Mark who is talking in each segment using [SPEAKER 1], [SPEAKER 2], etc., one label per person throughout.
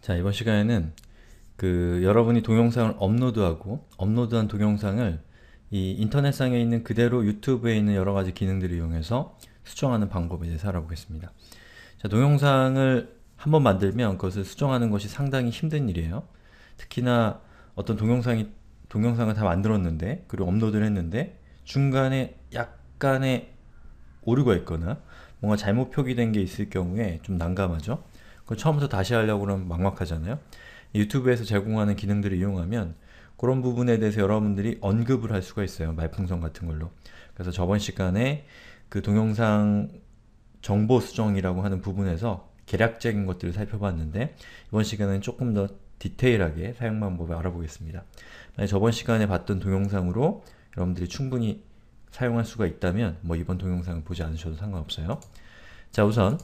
[SPEAKER 1] 자 이번 시간에는 그 여러분이 동영상을 업로드하고 업로드한 동영상을 이 인터넷상에 있는 그대로 유튜브에 있는 여러가지 기능들을 이용해서 수정하는 방법에 대해서 알아보겠습니다. 자 동영상을 한번 만들면 그것을 수정하는 것이 상당히 힘든 일이에요. 특히나 어떤 동영상이 동영상을 다 만들었는데 그리고 업로드를 했는데 중간에 약간의 오류가 있거나 뭔가 잘못 표기된 게 있을 경우에 좀 난감하죠? 그 처음부터 다시 하려고 그러면 막막하잖아요. 유튜브에서 제공하는 기능들을 이용하면 그런 부분에 대해서 여러분들이 언급을 할 수가 있어요. 말풍선 같은 걸로. 그래서 저번 시간에 그 동영상 정보 수정이라고 하는 부분에서 개략적인 것들을 살펴봤는데 이번 시간에는 조금 더 디테일하게 사용 방법을 알아보겠습니다. 만약 저번 시간에 봤던 동영상으로 여러분들이 충분히 사용할 수가 있다면 뭐 이번 동영상을 보지 않으셔도 상관없어요. 자 우선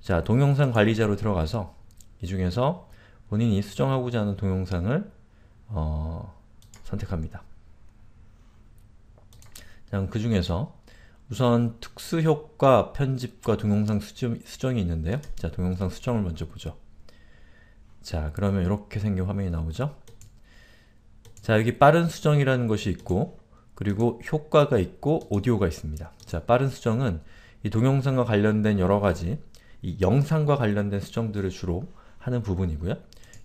[SPEAKER 1] 자, 동영상 관리자로 들어가서 이 중에서 본인이 수정하고자 하는 동영상을 어, 선택합니다. 그 중에서 우선 특수효과 편집과 동영상 수정, 이 있는데요. 자, 동영상 수정을 먼저 보죠. 자, 그러면 이렇게 생긴 화면이 나오죠. 자, 여기 빠른 수정이라는 것이 있고 그리고 효과가 있고 오디오가 있습니다. 자, 빠른 수정은 이 동영상과 관련된 여러가지 이 영상과 관련된 수정들을 주로 하는 부분이고요.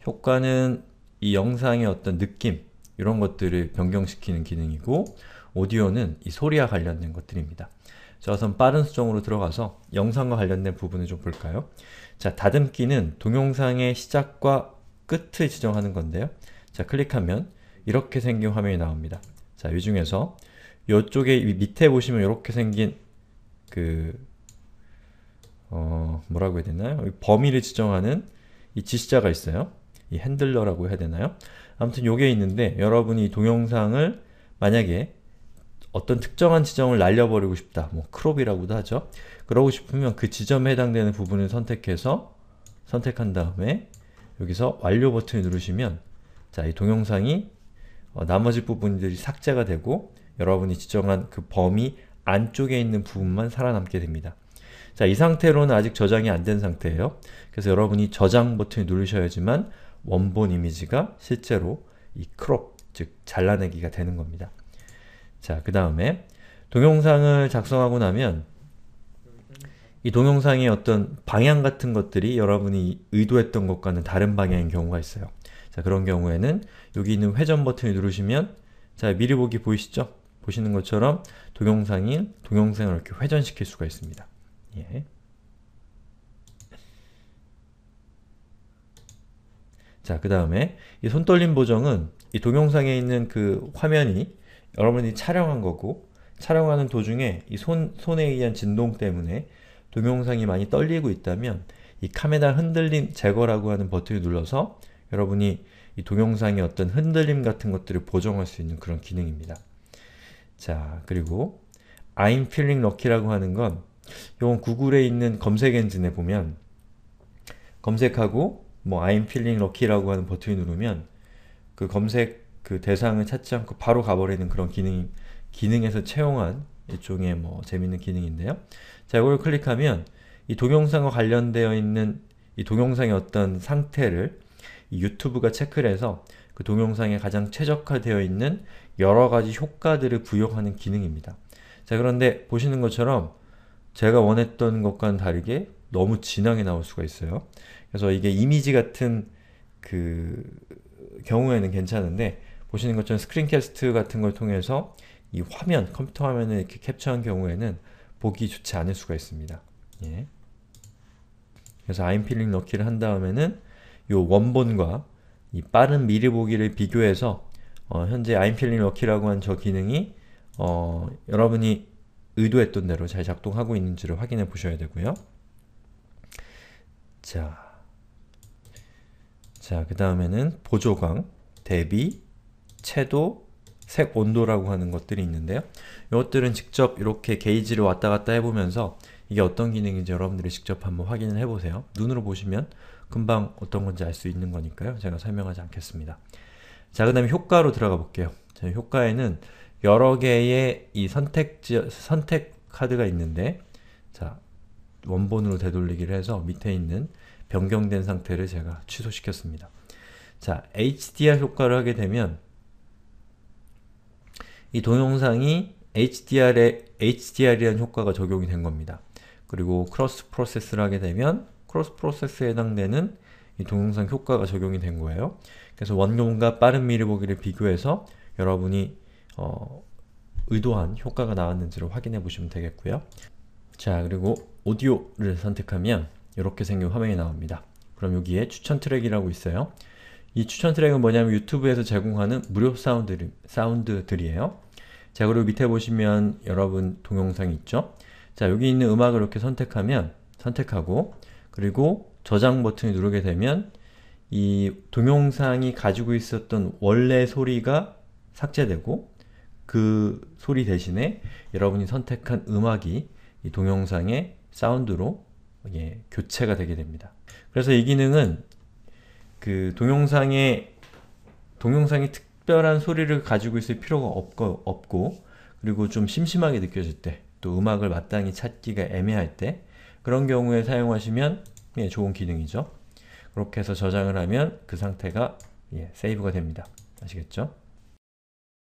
[SPEAKER 1] 효과는 이 영상의 어떤 느낌, 이런 것들을 변경시키는 기능이고 오디오는 이 소리와 관련된 것들입니다. 자, 우선 빠른 수정으로 들어가서 영상과 관련된 부분을 좀 볼까요? 자, 다듬기는 동영상의 시작과 끝을 지정하는 건데요. 자, 클릭하면 이렇게 생긴 화면이 나옵니다. 자, 이 중에서 이쪽에 밑에 보시면 이렇게 생긴 그 어, 뭐라고 해야 되나요? 범위를 지정하는 이 지시자가 있어요. 이 핸들러라고 해야 되나요? 아무튼 요게 있는데 여러분이 동영상을 만약에 어떤 특정한 지점을 날려버리고 싶다. 뭐 크롭이라고도 하죠. 그러고 싶으면 그 지점에 해당되는 부분을 선택해서 선택한 다음에 여기서 완료 버튼을 누르시면 자, 이 동영상이 어, 나머지 부분들이 삭제가 되고 여러분이 지정한 그 범위 안쪽에 있는 부분만 살아남게 됩니다. 자, 이 상태로는 아직 저장이 안 된 상태예요. 그래서 여러분이 저장 버튼을 누르셔야지만 원본 이미지가 실제로 이 크롭, 즉 잘라내기가 되는 겁니다. 자, 그 다음에 동영상을 작성하고 나면 이 동영상의 어떤 방향 같은 것들이 여러분이 의도했던 것과는 다른 방향인 경우가 있어요. 자, 그런 경우에는 여기 있는 회전 버튼을 누르시면 자, 미리 보기 보이시죠? 보시는 것처럼 동영상인 동영상을 이렇게 회전시킬 수가 있습니다. 예. 자, 그 다음에 이 손떨림 보정은 이 동영상에 있는 그 화면이 여러분이 촬영한 거고 촬영하는 도중에 이 손, 손에 의한 진동 때문에 동영상이 많이 떨리고 있다면 이 카메라 흔들림 제거라고 하는 버튼을 눌러서 여러분이 이 동영상의 어떤 흔들림 같은 것들을 보정할 수 있는 그런 기능입니다. 자, 그리고 I'm feeling lucky라고 하는 건 요건 구글에 있는 검색 엔진에 보면 검색하고 뭐 I'm feeling lucky라고 하는 버튼을 누르면 그 검색 그 대상을 찾지 않고 바로 가버리는 그런 기능 기능에서 채용한 일종의 뭐 재밌는 기능인데요. 자, 이걸 클릭하면 이 동영상과 관련되어 있는 이 동영상의 어떤 상태를 유튜브가 체크를 해서 그 동영상에 가장 최적화되어 있는 여러가지 효과들을 부여하는 기능입니다. 자 그런데 보시는 것처럼 제가 원했던 것과는 다르게 너무 진하게 나올 수가 있어요. 그래서 이게 이미지 같은 그 경우에는 괜찮은데 보시는 것처럼 스크린캐스트 같은 걸 통해서 이 화면, 컴퓨터 화면을 이렇게 캡처한 경우에는 보기 좋지 않을 수가 있습니다. 예. 그래서 아임필링 넣기를 한 다음에는 이 원본과 이 빠른 미리 보기를 비교해서 어 현재 아임필링 넣기라고 한 저 기능이 어 여러분이 의도했던 대로 잘 작동하고 있는지를 확인해 보셔야 되고요. 자, 자, 그 다음에는 보조광, 대비, 채도, 색 온도라고 하는 것들이 있는데요. 이것들은 직접 이렇게 게이지를 왔다 갔다 해보면서 이게 어떤 기능인지 여러분들이 직접 한번 확인을 해보세요. 눈으로 보시면 금방 어떤 건지 알 수 있는 거니까요. 제가 설명하지 않겠습니다. 자, 그 다음에 효과로 들어가 볼게요. 자, 효과에는 여러 개의 이 선택지, 선택 카드가 있는데 자 원본으로 되돌리기를 해서 밑에 있는 변경된 상태를 제가 취소시켰습니다. 자, HDR 효과를 하게 되면 이 동영상이 HDR에 HDR이라는 효과가 적용이 된 겁니다. 그리고 크로스 프로세스를 하게 되면 크로스 프로세스에 해당되는 이 동영상 효과가 적용이 된 거예요. 그래서 원본과 빠른 미리 보기를 비교해서 여러분이 어, 의도한 효과가 나왔는지를 확인해 보시면 되겠고요. 자 그리고 오디오를 선택하면 이렇게 생긴 화면이 나옵니다. 그럼 여기에 추천 트랙이라고 있어요. 이 추천 트랙은 뭐냐면 유튜브에서 제공하는 무료 사운드들, 사운드들이에요. 자 그리고 밑에 보시면 여러분 동영상이 있죠? 자 여기 있는 음악을 이렇게 선택하면 선택하고 그리고 저장 버튼을 누르게 되면 이 동영상이 가지고 있었던 원래 소리가 삭제되고 그 소리 대신에 여러분이 선택한 음악이 이 동영상의 사운드로 예, 교체가 되게 됩니다. 그래서 이 기능은 그 동영상의 동영상이 특별한 소리를 가지고 있을 필요가 없고, 없고 그리고 좀 심심하게 느껴질 때또 음악을 마땅히 찾기가 애매할 때 그런 경우에 사용하시면 예, 좋은 기능이죠. 그렇게 해서 저장을 하면 그 상태가 예, 세이브가 됩니다. 아시겠죠?